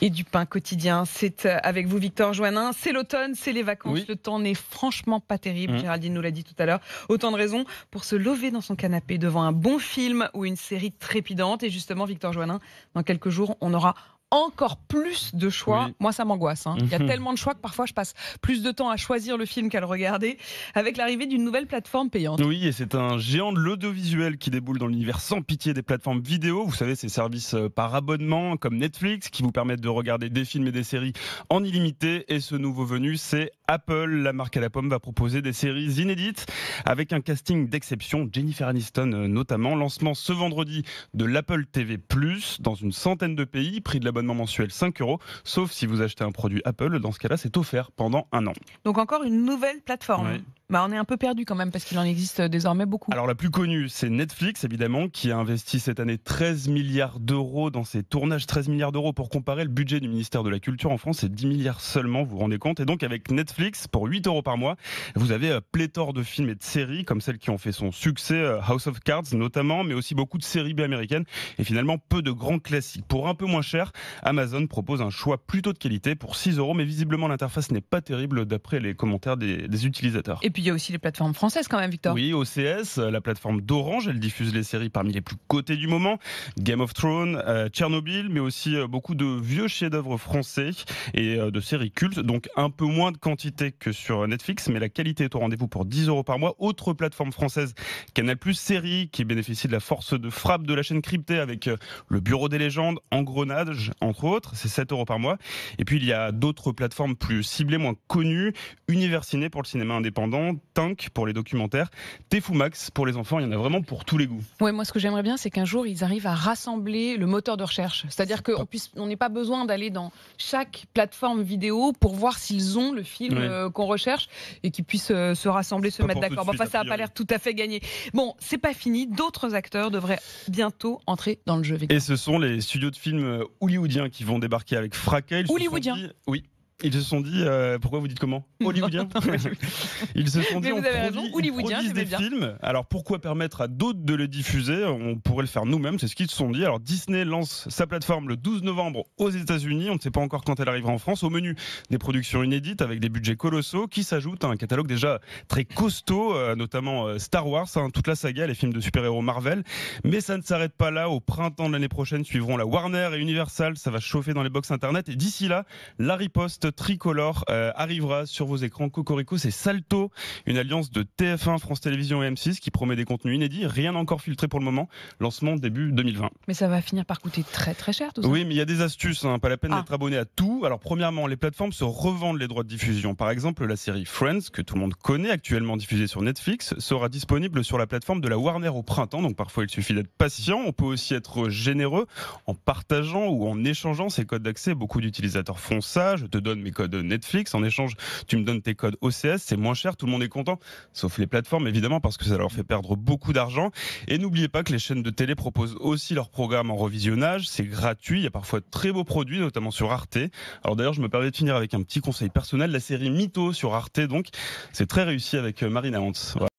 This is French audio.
Et du pain quotidien. C'est euh, avec vous, Victor Joannin. C'est l'automne, c'est les vacances. Le temps n'est franchement pas terrible. Mm. Géraldine nous l'a dit tout à l'heure. Autant de raisons pour se lever dans son canapé devant un bon film ou une série trépidante. Et justement, Victor Joannin, dans quelques jours, on aura encore plus de choix. Moi, ça m'angoisse. Hein. Il y a mhm. tellement de choix que parfois je passe plus de temps à choisir le film qu'à le regarder. Avec l'arrivée d'une nouvelle plateforme payante. Oui, et c'est un géant de l'audiovisuel qui déboule dans l'univers sans pitié des plateformes vidéo. Vous savez, ces services euh, par abonnement comme Netflix qui vous permettent de regarder des films et des séries en illimité. Et ce nouveau venu, c'est Apple. La marque à la pomme va proposer des séries inédites avec un casting d'exception, Jennifer Aniston euh, notamment. Lancement ce vendredi de l'Apple TV Plus dans une centaine de pays. Prix de l'abonnement mensuel 5 euros, sauf si vous achetez un produit Apple. Dans ce cas-là, c'est offert pendant un an. Donc encore une nouvelle plateforme bah, on est un peu perdu quand même parce qu'il en existe euh, désormais beaucoup. Alors la plus connue, c'est Netflix évidemment qui a investi cette année 13 milliards d'euros dans ses tournages, 13 milliards d'euros pour comparer le budget du ministère de la Culture en France, c'est 10 milliards seulement, vous vous rendez compte. Et donc avec Netflix pour 8 euros par mois, vous avez euh, pléthore de films et de séries comme celles qui ont fait son succès, euh, House of Cards notamment, mais aussi beaucoup de séries B américaines et finalement peu de grands classiques. Pour un peu moins cher, Amazon propose un choix plutôt de qualité pour 6 euros, mais visiblement l'interface n'est pas terrible d'après les commentaires des, utilisateurs il y a aussi les plateformes françaises quand même, Victor. Oui, OCS, euh, la plateforme d'Orange, elle diffuse les séries parmi les plus cotées du moment. Game of Thrones, euh, Tchernobyl, mais aussi euh, beaucoup de vieux chefs-d'œuvre français et de séries cultes. Donc un peu moins de quantité que sur Netflix, mais la qualité est au rendez-vous pour 10 euros par mois. Autre plateforme française, Canal Plus Série, qui bénéficie de la force de frappe de la chaîne cryptée avec le Bureau des légendes, Engrenage, entre autres. C'est 7 euros par mois. Et puis il y a d'autres plateformes plus ciblées, moins connues. Univers pour le cinéma indépendant. Tank pour les documentaires, Tefumax pour les enfants. Il y en a vraiment pour tous les goûts. Ouais, moi, ce que j'aimerais bien, c'est qu'un jour, ils arrivent à rassembler le moteur de recherche. C'est-à-dire qu'on on n'ait pas besoin d'aller dans chaque plateforme vidéo pour voir s'ils ont le film euh, qu'on recherche et qu'ils puissent euh, se rassembler, se mettre d'accord. enfin, ça n'a pas l'air tout à fait gagné. Bon, c'est pas fini. D'autres acteurs devraient bientôt entrer dans le jeu. Et ce sont les studios de films euh, hollywoodiens qui vont débarquer avec Frackel. Hollywoodien Oui. Ils se sont dit, euh, pourquoi vous dites comment Hollywoodien Ils se sont dit, on, produit, des films, alors pourquoi permettre à d'autres de les diffuser On pourrait le faire nous-mêmes, c'est ce qu'ils se sont dit. Alors Disney lance sa plateforme le 12 novembre aux États-Unis, on ne sait pas encore quand elle arrivera en France. Au menu, des productions inédites avec des budgets colossaux qui s'ajoutent à un catalogue déjà très costaud, euh, notamment euh, Star Wars, hein. toute la saga, les films de super-héros Marvel. Mais ça ne s'arrête pas là, au printemps de l'année prochaine suivront la Warner et Universal, ça va chauffer dans les box internet et d'ici là, la riposte tricolore euh, arrivera sur vos écrans. Cocorico, c'est Salto, une alliance de TF1, France Télévisions et M6 qui promet des contenus inédits, rien encore filtré pour le moment. Lancement début 2020. Mais ça va finir par coûter très très cher tout ça. Oui, mais il y a des astuces, hein. pas la peine ah. d'être abonné à tout. Alors premièrement, les plateformes se revendent les droits de diffusion. Par exemple, la série Friends, que tout le monde connaît, actuellement diffusée sur Netflix, sera disponible sur la plateforme de la Warner au printemps. Donc parfois, il suffit d'être patient. On peut aussi être généreux en partageant ou en échangeant ses codes d'accès. Beaucoup d'utilisateurs font ça. Je te donne mes codes Netflix, en échange, tu me donnes tes codes OCS, c'est moins cher, tout le monde est content, sauf les plateformes évidemment, parce que ça leur fait perdre beaucoup d'argent. Et n'oubliez pas que les chaînes de télé proposent aussi leurs programmes en revisionnage, c'est gratuit, il y a parfois de très beaux produits, notamment sur Arte. Alors d'ailleurs, je me permets de finir avec un petit conseil personnel, la série Mytho sur Arte, donc c'est très réussi avec euh, Marina Hans.